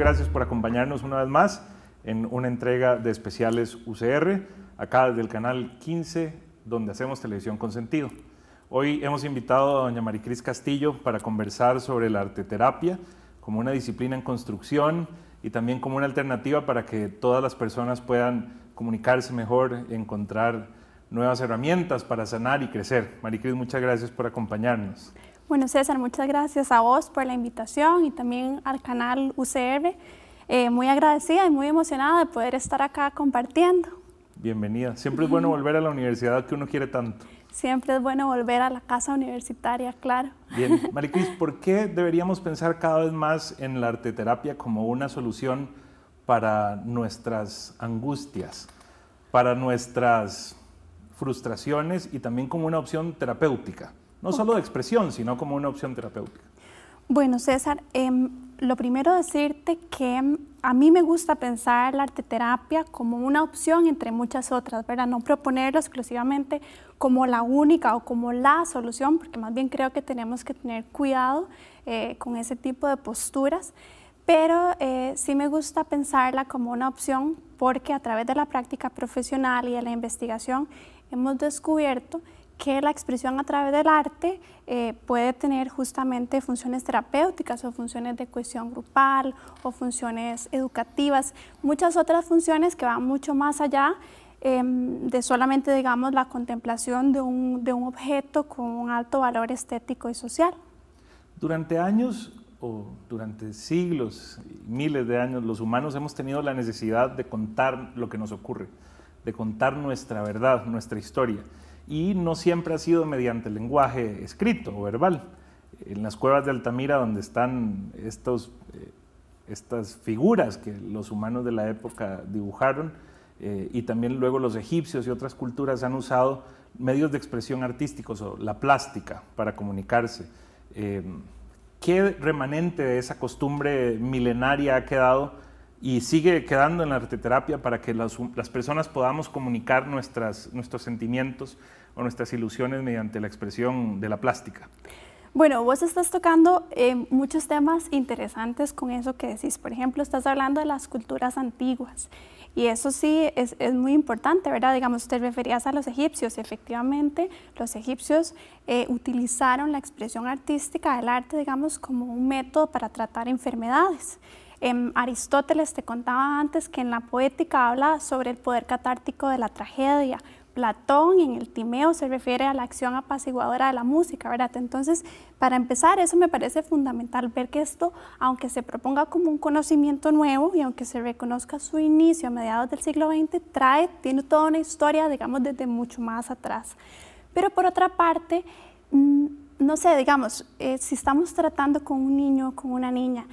gracias por acompañarnos una vez más en una entrega de especiales UCR, acá desde el canal 15, donde hacemos televisión con sentido. Hoy hemos invitado a doña Maricris Castillo para conversar sobre la arteterapia como una disciplina en construcción y también como una alternativa para que todas las personas puedan comunicarse mejor, y encontrar nuevas herramientas para sanar y crecer. Maricris, muchas gracias por acompañarnos. Bueno, César, muchas gracias a vos por la invitación y también al canal UCR. Eh, muy agradecida y muy emocionada de poder estar acá compartiendo. Bienvenida. Siempre es bueno volver a la universidad que uno quiere tanto. Siempre es bueno volver a la casa universitaria, claro. Bien, Maricris, ¿por qué deberíamos pensar cada vez más en la arteterapia como una solución para nuestras angustias, para nuestras frustraciones y también como una opción terapéutica? no solo de expresión, sino como una opción terapéutica? Bueno, César, em, lo primero decirte que a mí me gusta pensar la arteterapia como una opción entre muchas otras, ¿verdad? No proponerlo exclusivamente como la única o como la solución, porque más bien creo que tenemos que tener cuidado eh, con ese tipo de posturas pero eh, sí me gusta pensarla como una opción porque a través de la práctica profesional y de la investigación hemos descubierto que la expresión a través del arte eh, puede tener justamente funciones terapéuticas o funciones de cohesión grupal o funciones educativas, muchas otras funciones que van mucho más allá em, de solamente, digamos, la contemplación de un, de un objeto con un alto valor estético y social. Durante años o durante siglos, miles de años, los humanos hemos tenido la necesidad de contar lo que nos ocurre, de contar nuestra verdad, nuestra historia y no siempre ha sido mediante el lenguaje escrito o verbal. En las cuevas de Altamira, donde están estos, eh, estas figuras que los humanos de la época dibujaron, eh, y también luego los egipcios y otras culturas han usado medios de expresión artísticos o la plástica para comunicarse. Eh, ¿Qué remanente de esa costumbre milenaria ha quedado? y sigue quedando en la arteterapia para que las, personas podamos comunicar nuestras, nuestros sentimientos o nuestras ilusiones mediante la expresión de la plástica. Bueno, vos estás tocando eh, muchos temas interesantes con eso que decís. Por ejemplo, estás hablando de las culturas antiguas. Y eso sí es, muy importante, ¿verdad? Digamos, usted referías a los egipcios. Efectivamente, los egipcios eh, utilizaron la expresión artística del arte, digamos, como un método para tratar enfermedades. Em, Aristóteles te contaba antes que en la poética habla sobre el poder catártico de la tragedia. Platón en el Timeo se refiere a la acción apaciguadora de la música, ¿verdad? Entonces, para empezar, eso me parece fundamental, ver que esto, aunque se proponga como un conocimiento nuevo y aunque se reconozca su inicio a mediados del siglo XX, trae, tiene toda una historia, digamos, desde mucho más atrás. Pero por otra parte, mm, no sé, digamos, eh, si estamos tratando con un niño o con una niña,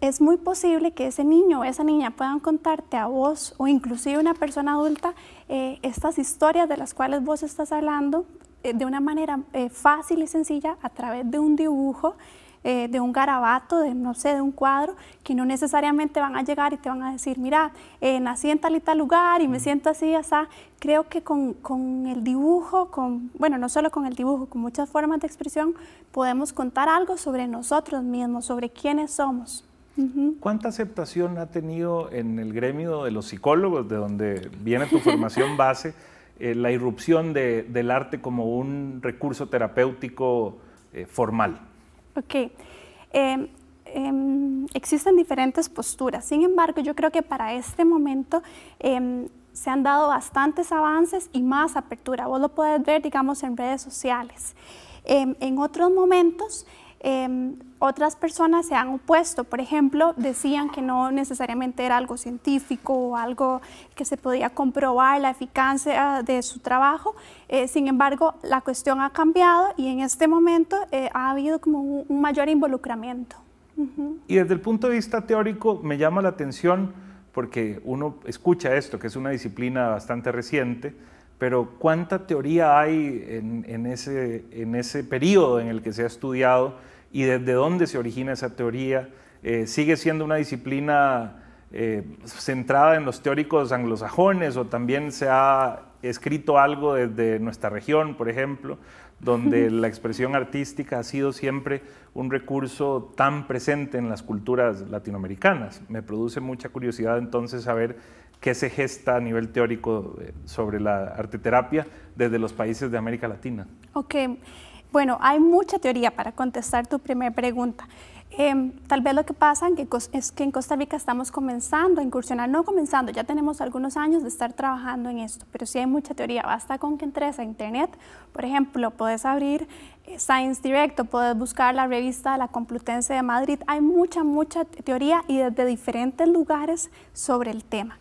es muy posible que ese niño o esa niña puedan contarte a vos o inclusive una persona adulta eh, estas historias de las cuales vos estás hablando eh, de una manera eh, fácil y sencilla a través de un dibujo, de un garabato, de no sé, de un cuadro, que no necesariamente van a llegar y te van a decir, mira, nací en tal y tal lugar y me mm. siento así, así. Creo que con, el dibujo, con, bueno, no solo con el dibujo, con muchas formas de expresión, podemos contar algo sobre nosotros mismos, sobre quiénes somos. ¿Cuánta aceptación ha tenido en el gremio de los psicólogos, de donde viene tu formación base, eh, la irrupción del arte como un recurso terapéutico eh, formal? Ok. Em, em, existen diferentes posturas, sin embargo yo creo que para este momento em, se han dado bastantes avances y más apertura. Vos lo puedes ver, digamos, en redes sociales. en otros momentos Em, otras personas se han opuesto, por ejemplo, decían que no necesariamente era algo científico o algo que se podía comprobar la eficacia de su trabajo. Eh, sin embargo, la cuestión ha cambiado y en este momento eh, ha habido como un, mayor involucramiento. Y desde el punto de vista teórico me llama la atención porque uno escucha esto, que es una disciplina bastante reciente, pero ¿cuánta teoría hay en, ese, en ese periodo en el que se ha estudiado? y desde dónde se origina esa teoría. Eh, sigue siendo una disciplina eh, centrada en los teóricos anglosajones o también se ha escrito algo desde nuestra región, por ejemplo, donde la expresión artística ha sido siempre un recurso tan presente en las culturas latinoamericanas. Me produce mucha curiosidad entonces saber qué se gesta a nivel teórico eh, sobre la arteterapia desde los países de América Latina. Okay. Bueno, hay mucha teoría para contestar tu primera pregunta. Em, tal vez lo que pasa es que en Costa Rica estamos comenzando a incursionar, no comenzando, ya tenemos algunos años de estar trabajando en esto, pero sí hay mucha teoría. Basta con que entres a Internet, por ejemplo, puedes abrir eh, Science Directo, puedes buscar la revista de la Complutense de Madrid. Hay mucha, mucha teoría y desde diferentes lugares sobre el tema.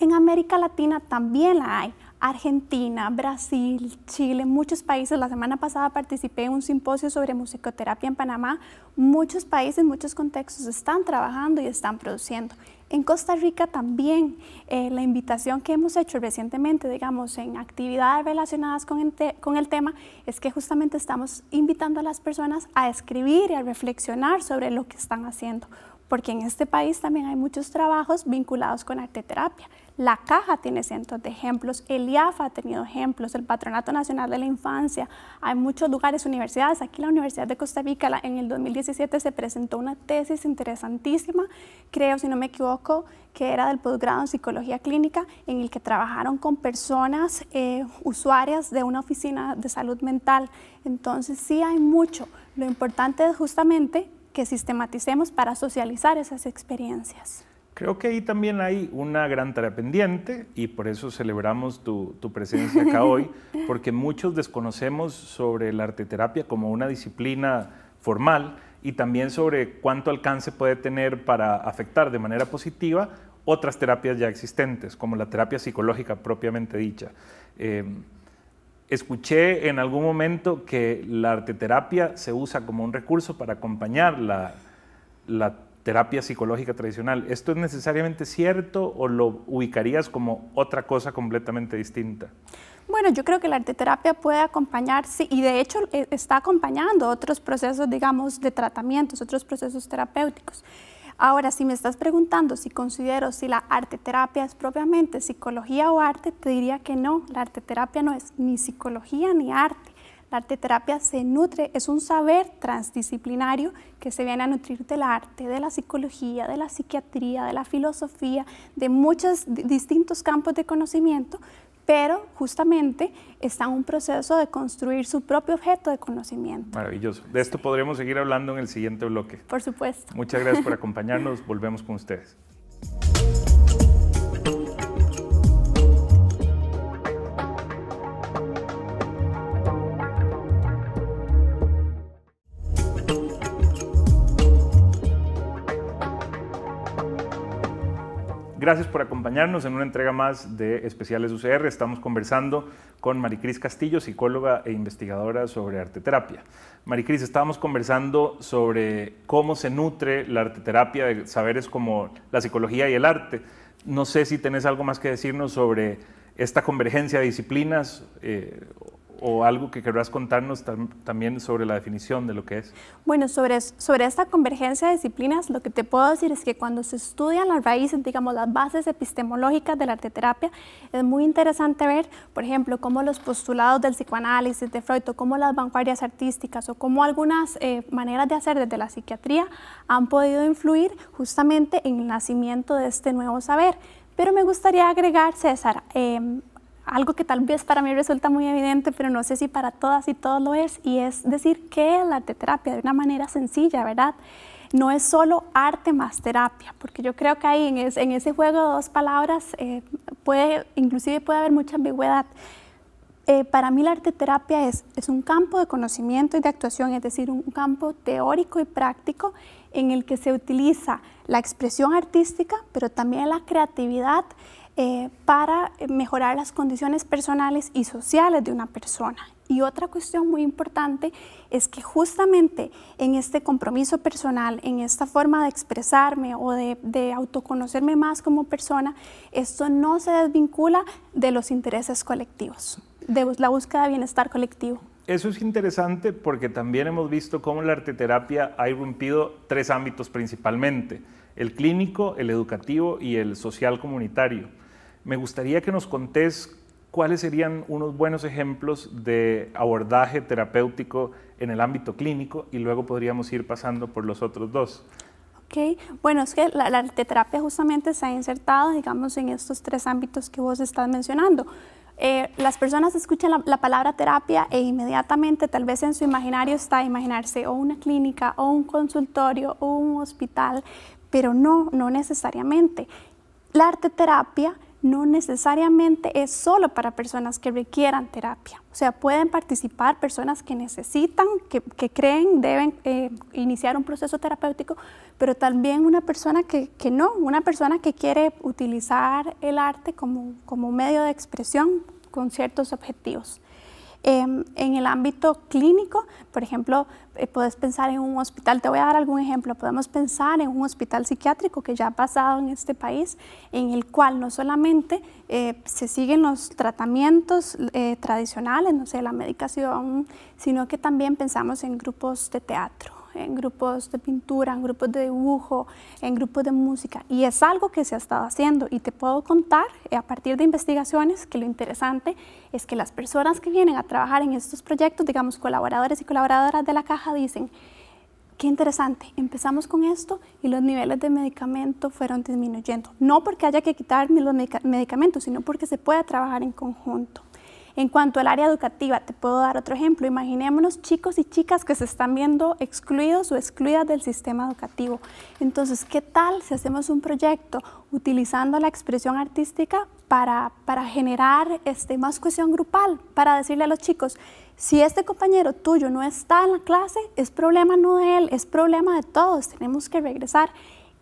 En América Latina también la hay. Argentina, Brasil, Chile, muchos países. La semana pasada participé en un simposio sobre musicoterapia en Panamá. Muchos países, muchos contextos están trabajando y están produciendo. En Costa Rica también eh, la invitación que hemos hecho recientemente, digamos, en actividades relacionadas con el, tema, es que justamente estamos invitando a las personas a escribir y a reflexionar sobre lo que están haciendo, porque en este país también hay muchos trabajos vinculados con arteterapia. La caja tiene cientos de ejemplos, el IAFA ha tenido ejemplos, el Patronato Nacional de la Infancia, hay muchos lugares, universidades, aquí la Universidad de Costa Rica en el 2017 se presentó una tesis interesantísima, creo si no me equivoco, que era del posgrado en psicología clínica, en el que trabajaron con personas eh, usuarias de una oficina de salud mental. Entonces sí hay mucho, lo importante es justamente que sistematicemos para socializar esas experiencias. Creo que ahí también hay una gran tarea pendiente y por eso celebramos tu, tu presencia acá hoy, porque muchos desconocemos sobre la arteterapia como una disciplina formal y también sobre cuánto alcance puede tener para afectar de manera positiva otras terapias ya existentes, como la terapia psicológica propiamente dicha. Em, escuché en algún momento que la arteterapia se usa como un recurso para acompañar la, la terapia psicológica tradicional. ¿Esto es necesariamente cierto o lo ubicarías como otra cosa completamente distinta? Bueno, yo creo que la terapia puede acompañarse y de hecho e, está acompañando otros procesos, digamos, de tratamientos, otros procesos terapéuticos. Ahora, si me estás preguntando si considero si la terapia es propiamente psicología o arte, te diría que no, la terapia no es ni psicología ni arte. La terapia se nutre, es un saber transdisciplinario que se viene a nutrir del arte, de la psicología, de la psiquiatría, de la filosofía, de muchos distintos campos de conocimiento, pero justamente está en un proceso de construir su propio objeto de conocimiento. Maravilloso. De esto podremos seguir hablando en el siguiente bloque. Por supuesto. Muchas gracias por acompañarnos. Volvemos con ustedes. Gracias por acompañarnos en una entrega más de Especiales UCR. Estamos conversando con Maricris Castillo, psicóloga e investigadora sobre arteterapia. Maricris, estábamos conversando sobre cómo se nutre la arteterapia de saberes como la psicología y el arte. No sé si tenés algo más que decirnos sobre esta convergencia de disciplinas eh, o algo que querrás contarnos también sobre la definición de lo que es. Bueno, sobre, sobre esta convergencia de disciplinas, lo que te puedo decir es que cuando se estudian las raíces, digamos, las bases epistemológicas de la arteterapia, es muy interesante ver, por ejemplo, cómo los postulados del psicoanálisis de Freud o cómo las vanguardias artísticas o cómo algunas eh, maneras de hacer desde la psiquiatría han podido influir justamente en el nacimiento de este nuevo saber. Pero me gustaría agregar, César, em, algo que tal vez para mí resulta muy evidente, pero no sé si para todas y todos lo es, y es decir que la arteterapia de una manera sencilla, ¿verdad? No es solo arte más terapia, porque yo creo que ahí en, ese juego de dos palabras eh, puede, inclusive puede haber mucha ambigüedad. Eh, para mí la arteterapia es, es un campo de conocimiento y de actuación, es decir, un campo teórico y práctico en el que se utiliza la expresión artística, pero también la creatividad eh, para mejorar las condiciones personales y sociales de una persona. Y otra cuestión muy importante es que justamente en este compromiso personal, en esta forma de expresarme o de, de autoconocerme más como persona, esto no se desvincula de los intereses colectivos, de la búsqueda de bienestar colectivo. Eso es interesante porque también hemos visto cómo la arteterapia ha irrumpido tres ámbitos principalmente, el clínico, el educativo y el social comunitario. Me gustaría que nos contés cuáles serían unos buenos ejemplos de abordaje terapéutico en el ámbito clínico y luego podríamos ir pasando por los otros dos. Okay. Bueno, es que la, arteterapia terapia justamente se ha insertado, digamos, en estos tres ámbitos que vos estás mencionando. Eh, las personas escuchan la, palabra terapia e inmediatamente tal vez en su imaginario está imaginarse o una clínica o un consultorio o un hospital, pero no, no necesariamente. La arte terapia no necesariamente es solo para personas que requieran terapia. O sea, pueden participar personas que necesitan, que, creen deben eh, iniciar un proceso terapéutico, pero también una persona que, no, una persona que quiere utilizar el arte como, como medio de expresión con ciertos objetivos. Em, en el ámbito clínico, por ejemplo, eh, puedes pensar en un hospital, te voy a dar algún ejemplo, podemos pensar en un hospital psiquiátrico que ya ha pasado en este país, en el cual no solamente eh, se siguen los tratamientos eh, tradicionales, no sé, la medicación, sino que también pensamos en grupos de teatro en grupos de pintura, en grupos de dibujo, en grupos de música. Y es algo que se ha estado haciendo. Y te puedo contar eh, a partir de investigaciones que lo interesante es que las personas que vienen a trabajar en estos proyectos, digamos colaboradores y colaboradoras de la caja, dicen, qué interesante, empezamos con esto y los niveles de medicamento fueron disminuyendo. No porque haya que quitar los medicamentos, sino porque se pueda trabajar en conjunto. En cuanto al área educativa, te puedo dar otro ejemplo. Imaginémonos chicos y chicas que se están viendo excluidos o excluidas del sistema educativo. Entonces, ¿qué tal si hacemos un proyecto utilizando la expresión artística para, generar este, más cohesión grupal, para decirle a los chicos, si este compañero tuyo no está en la clase, es problema no de él, es problema de todos, tenemos que regresar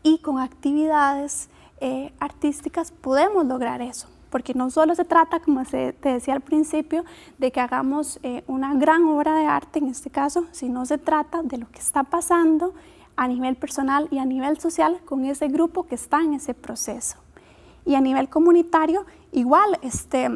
y con actividades eh, artísticas podemos lograr eso porque no solo se trata, como te decía al principio, de que hagamos eh, una gran obra de arte en este caso, sino se trata de lo que está pasando a nivel personal y a nivel social con ese grupo que está en ese proceso. Y a nivel comunitario, igual, este,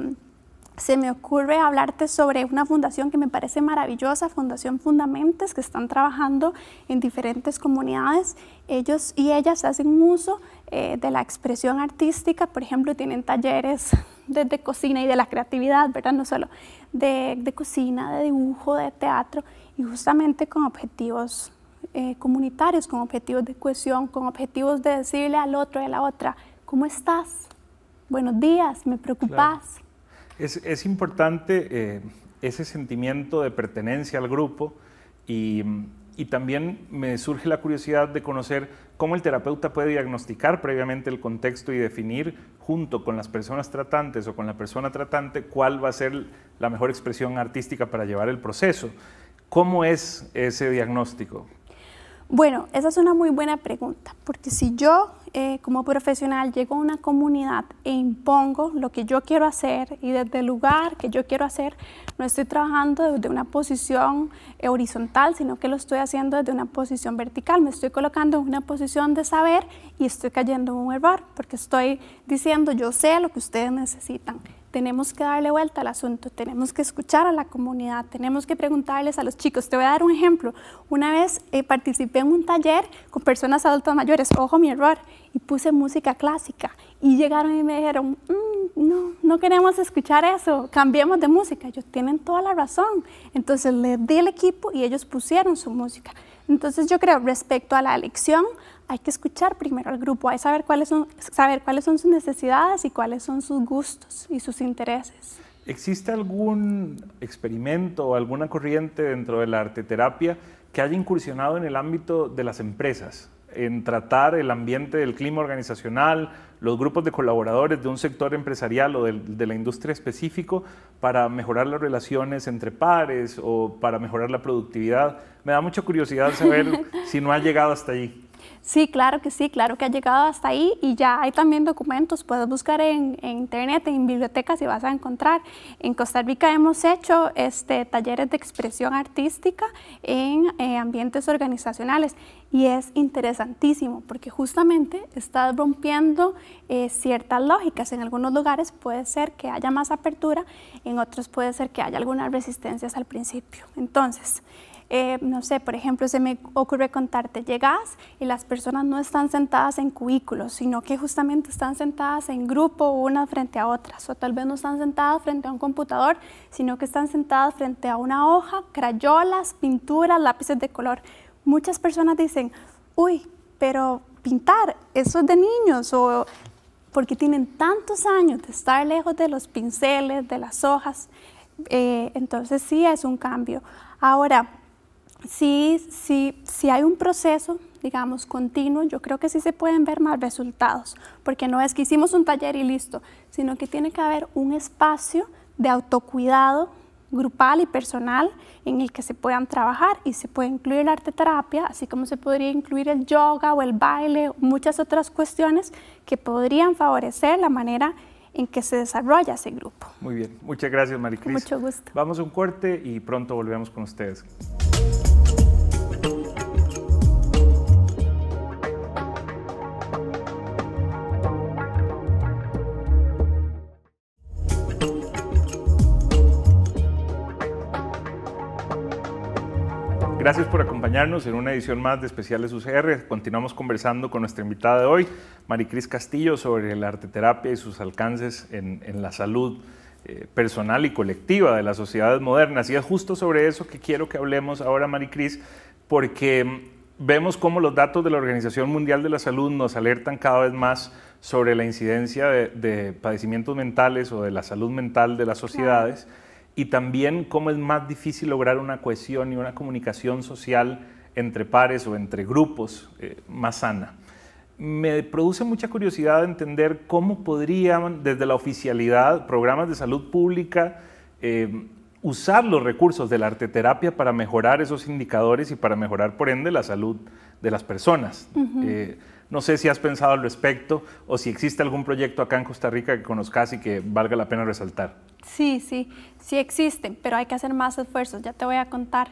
se me ocurre hablarte sobre una fundación que me parece maravillosa, Fundación Fundamentes, que están trabajando en diferentes comunidades. Ellos y ellas hacen uso eh, de la expresión artística, por ejemplo, tienen talleres de, cocina y de la creatividad, ¿verdad? No solo de, cocina, de dibujo, de teatro, y justamente con objetivos eh, comunitarios, con objetivos de cohesión, con objetivos de decirle al otro y a la otra, ¿cómo estás? Buenos días, me preocupas. Es, importante eh, ese sentimiento de pertenencia al grupo y también me surge la curiosidad de conocer cómo el terapeuta puede diagnosticar previamente el contexto y definir junto con las personas tratantes o con la persona tratante cuál va a ser la mejor expresión artística para llevar el proceso. ¿Cómo es ese diagnóstico? Bueno, esa es una muy buena pregunta, porque si yo eh, como profesional llego a una comunidad e impongo lo que yo quiero hacer y desde el lugar que yo quiero hacer, no estoy trabajando desde una posición eh, horizontal, sino que lo estoy haciendo desde una posición vertical. Me estoy colocando en una posición de saber y estoy cayendo en un error porque estoy diciendo yo sé lo que ustedes necesitan tenemos que darle vuelta al asunto, tenemos que escuchar a la comunidad, tenemos que preguntarles a los chicos. Te voy a dar un ejemplo. Una vez eh, participé en un taller con personas adultas mayores, ojo mi error, y puse música clásica y llegaron y me dijeron, mm, no, no queremos escuchar eso, cambiemos de música. Ellos tienen toda la razón. Entonces les di el equipo y ellos pusieron su música. Entonces yo creo, respecto a la elección, hay que escuchar primero al grupo, hay saber cuáles son, saber cuáles son sus necesidades y cuáles son sus gustos y sus intereses. ¿Existe algún experimento o alguna corriente dentro de la arteterapia que haya incursionado en el ámbito de las empresas, en tratar el ambiente del clima organizacional, los grupos de colaboradores de un sector empresarial o de, de, la industria específico para mejorar las relaciones entre pares o para mejorar la productividad. Me da mucha curiosidad saber si no ha llegado hasta allí. Sí, claro que sí, claro que ha llegado hasta ahí y ya hay también documentos, puedes buscar en, internet, en bibliotecas y vas a encontrar. En Costa Rica hemos hecho este, talleres de expresión artística en eh, ambientes organizacionales y es interesantísimo porque justamente estás rompiendo eh, ciertas lógicas. En algunos lugares puede ser que haya más apertura, en otros puede ser que haya algunas resistencias al principio. Entonces, eh, no sé, por ejemplo, se me ocurre contarte, llegas y las personas no están sentadas en cubículos, sino que justamente están sentadas en grupo unas frente a otras, o tal vez no están sentadas frente a un computador, sino que están sentadas frente a una hoja, crayolas, pinturas, lápices de color. Muchas personas dicen, uy, pero pintar, eso es de niños, o porque tienen tantos años de estar lejos de los pinceles, de las hojas. Eh, entonces sí es un cambio. Ahora, sí, sí, si hay un proceso, digamos, continuo, yo creo que sí se pueden ver más resultados, porque no es que hicimos un taller y listo, sino que tiene que haber un espacio de autocuidado grupal y personal en el que se puedan trabajar y se puede incluir la arte terapia, así como se podría incluir el yoga o el baile, muchas otras cuestiones que podrían favorecer la manera en que se desarrolla ese grupo. Muy bien, muchas gracias Maricris. Mucho gusto. Vamos a un corte y pronto volvemos con ustedes. Gracias por acompañarnos en una edición más de Especiales UCR. Continuamos conversando con nuestra invitada de hoy, Maricris Castillo, sobre la arteterapia y sus alcances en, la salud eh, personal y colectiva de las sociedades modernas. Y es justo sobre eso que quiero que hablemos ahora, Maricris, porque mm, vemos cómo los datos de la Organización Mundial de la Salud nos alertan cada vez más sobre la incidencia de, padecimientos mentales o de la salud mental de las sociedades y también cómo es más difícil lograr una cohesión y una comunicación social entre pares o entre grupos eh, más sana. Me produce mucha curiosidad entender cómo podrían desde la oficialidad programas de salud pública eh, usar los recursos de la arteterapia para mejorar esos indicadores y para mejorar por ende la salud de las personas. No sé si has pensado al respecto o si existe algún proyecto acá en Costa Rica que conozcas y que valga la pena resaltar. Sí, sí, sí existen, pero hay que hacer más esfuerzos, ya te voy a contar.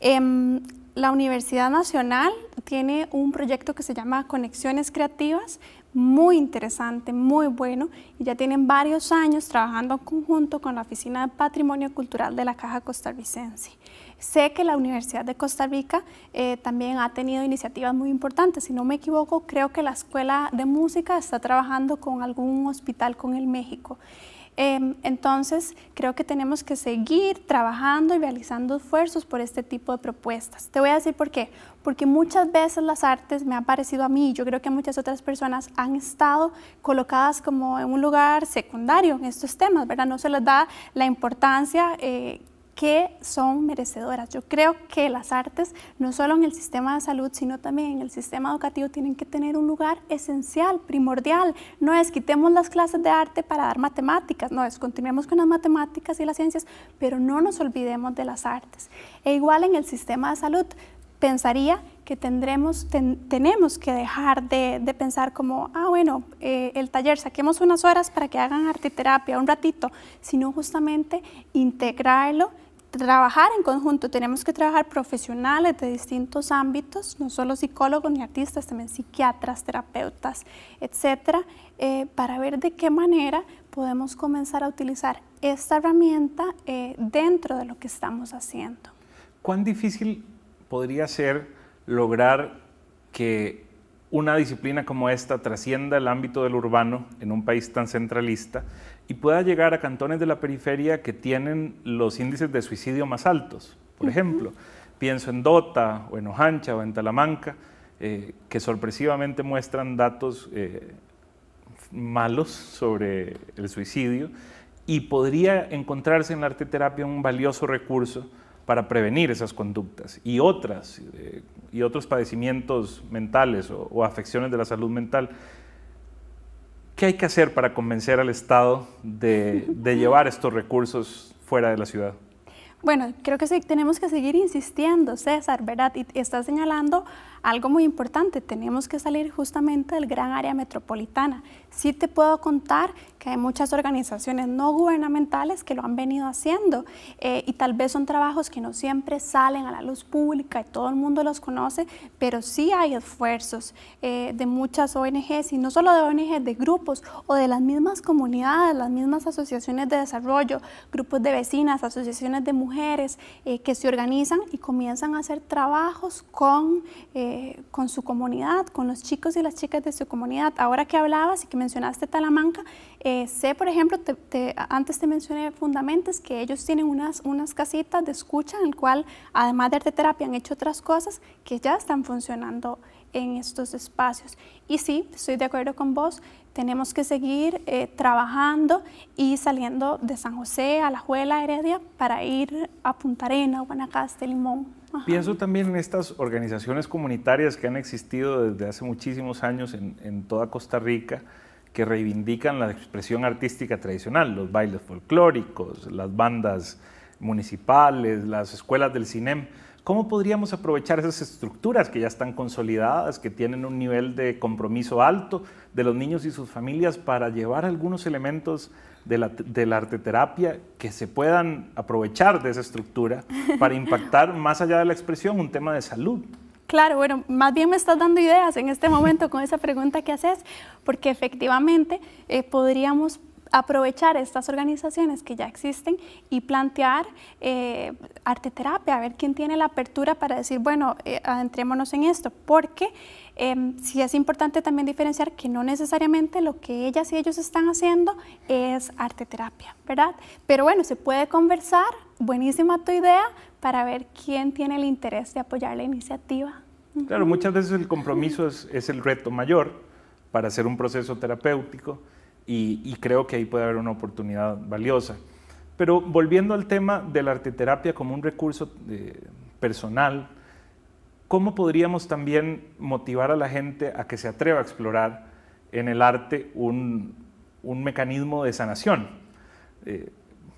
Em, la Universidad Nacional tiene un proyecto que se llama Conexiones Creativas, muy interesante, muy bueno, y ya tienen varios años trabajando en conjunto con la Oficina de Patrimonio Cultural de la Caja Costarricense. Sé que la Universidad de Costa Rica eh, también ha tenido iniciativas muy importantes. Si no me equivoco, creo que la Escuela de Música está trabajando con algún hospital con el México. Em, entonces, creo que tenemos que seguir trabajando y realizando esfuerzos por este tipo de propuestas. Te voy a decir por qué. Porque muchas veces las artes me han parecido a mí, yo creo que muchas otras personas han estado colocadas como en un lugar secundario en estos temas, ¿verdad? No se les da la importancia eh, que son merecedoras. Yo creo que las artes, no solo en el sistema de salud, sino también en el sistema educativo, tienen que tener un lugar esencial, primordial. No es quitemos las clases de arte para dar matemáticas, no es continuemos con las matemáticas y las ciencias, pero no nos olvidemos de las artes. E igual en el sistema de salud, pensaría que tendremos, tenemos que dejar de, de, pensar como, ah, bueno, eh, el taller, saquemos unas horas para que hagan arteterapia, un ratito, sino justamente integrarlo trabajar en conjunto, tenemos que trabajar profesionales de distintos ámbitos, no solo psicólogos ni artistas, también psiquiatras, terapeutas, etcétera, eh, para ver de qué manera podemos comenzar a utilizar esta herramienta eh, dentro de lo que estamos haciendo. ¿Cuán difícil podría ser lograr que una disciplina como esta trascienda el ámbito del urbano en un país tan centralista? y pueda llegar a cantones de la periferia que tienen los índices de suicidio más altos. Por ejemplo, pienso en Dota o en Ojancha o en Talamanca, eh, que sorpresivamente muestran datos eh, malos sobre el suicidio y podría encontrarse en la arteterapia un valioso recurso para prevenir esas conductas y otras eh, y otros padecimientos mentales o afecciones de la salud mental ¿Qué hay que hacer para convencer al Estado de, llevar estos recursos fuera de la ciudad? Bueno, creo que sí, tenemos que seguir insistiendo, César, ¿verdad? Y está señalando algo muy importante, tenemos que salir justamente del gran área metropolitana. Sí te puedo contar que hay muchas organizaciones no gubernamentales que lo han venido haciendo eh, y tal vez son trabajos que no siempre salen a la luz pública y todo el mundo los conoce, pero sí hay esfuerzos eh, de muchas ONGs y no solo de ONGs, de grupos o de las mismas comunidades, las mismas asociaciones de desarrollo, grupos de vecinas, asociaciones de mujeres eh, que se organizan y comienzan a hacer trabajos con... Eh, con su comunidad, con los chicos y las chicas de su comunidad. Ahora que hablabas y que mencionaste Talamanca, eh, sé, por ejemplo, antes te mencioné Fundamentes, que ellos tienen unas, unas casitas de escucha en el cual, además de terapia, han hecho otras cosas que ya están funcionando en estos espacios. Y sí, estoy de acuerdo con vos, tenemos que seguir eh, trabajando y saliendo de San José a la Juela Heredia para ir a Punta Arena, Guanacaste, Limón. Pienso también en estas organizaciones comunitarias que han existido desde hace muchísimos años en, en toda Costa Rica que reivindican la expresión artística tradicional, los bailes folclóricos, las bandas municipales, las escuelas del cine. ¿Cómo podríamos aprovechar esas estructuras que ya están consolidadas, que tienen un nivel de compromiso alto de los niños y sus familias para llevar algunos elementos de la, arteterapia que se puedan aprovechar de esa estructura para impactar más allá de la expresión un tema de salud? Claro, bueno, más bien me estás dando ideas en este momento con esa pregunta que haces, porque efectivamente eh, podríamos aprovechar estas organizaciones que ya existen y plantear eh, arte terapia a ver quién tiene la apertura para decir, bueno, eh, adentrémonos en esto, porque si em, sí es importante también diferenciar que no necesariamente lo que ellas y ellos están haciendo es arte terapia ¿verdad? Pero bueno, se puede conversar, buenísima tu idea, para ver quién tiene el interés de apoyar la iniciativa. Claro, muchas veces el compromiso es el reto mayor para hacer un proceso terapéutico y, creo que ahí puede haber una oportunidad valiosa. Pero volviendo al tema de la arteterapia como un recurso eh, personal, ¿cómo podríamos también motivar a la gente a que se atreva a explorar en el arte un, mecanismo de sanación? Eh,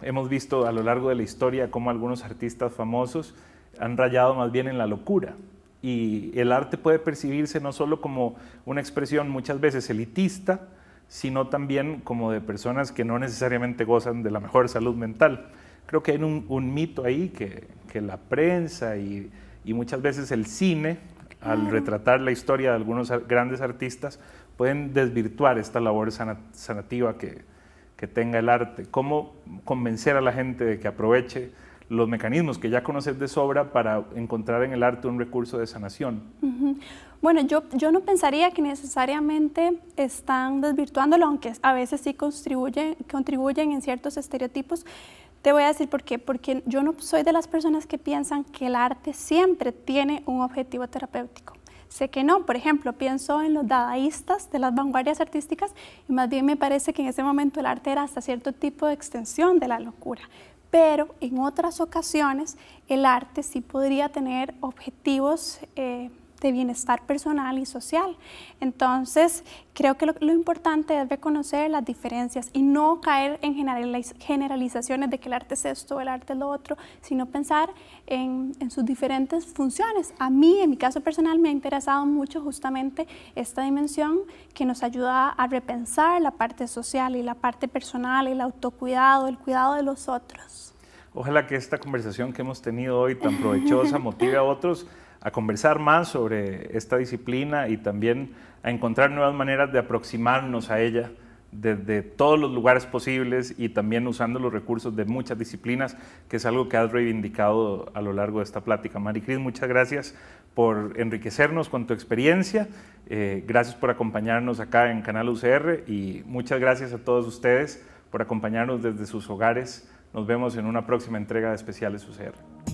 hemos visto a lo largo de la historia cómo algunos artistas famosos han rayado más bien en la locura. Y el arte puede percibirse no solo como una expresión muchas veces elitista, sino también como de personas que no necesariamente gozan de la mejor salud mental. Creo que hay un, mito ahí que, la prensa y, muchas veces el cine, al retratar la historia de algunos grandes artistas, pueden desvirtuar esta labor sanativa que, que tenga el arte. ¿Cómo convencer a la gente de que aproveche los mecanismos que ya conoces de sobra para encontrar en el arte un recurso de sanación. Bueno, yo, yo no pensaría que necesariamente están desvirtuándolo, aunque a veces sí contribuyen, contribuyen en ciertos estereotipos. Te voy a decir por qué, porque yo no soy de las personas que piensan que el arte siempre tiene un objetivo terapéutico. Sé que no, por ejemplo, pienso en los dadaístas de las vanguardias artísticas y más bien me parece que en ese momento el arte era hasta cierto tipo de extensión de la locura pero en otras ocasiones el arte sí podría tener objetivos eh, de bienestar personal y social. Entonces, creo que lo, importante es reconocer las diferencias y no caer en generalizaciones de que el arte es esto, el arte es lo otro, sino pensar en, en sus diferentes funciones. A mí, en mi caso personal, me ha interesado mucho justamente esta dimensión que nos ayuda a repensar la parte social y la parte personal, el autocuidado, el cuidado de los otros. Ojalá que esta conversación que hemos tenido hoy tan provechosa motive a otros a conversar más sobre esta disciplina y también a encontrar nuevas maneras de aproximarnos a ella desde todos los lugares posibles y también usando los recursos de muchas disciplinas, que es algo que has reivindicado a lo largo de esta plática. Maricris, muchas gracias por enriquecernos con tu experiencia, eh, gracias por acompañarnos acá en Canal UCR y muchas gracias a todos ustedes por acompañarnos desde sus hogares. Nos vemos en una próxima entrega de especiales UCR.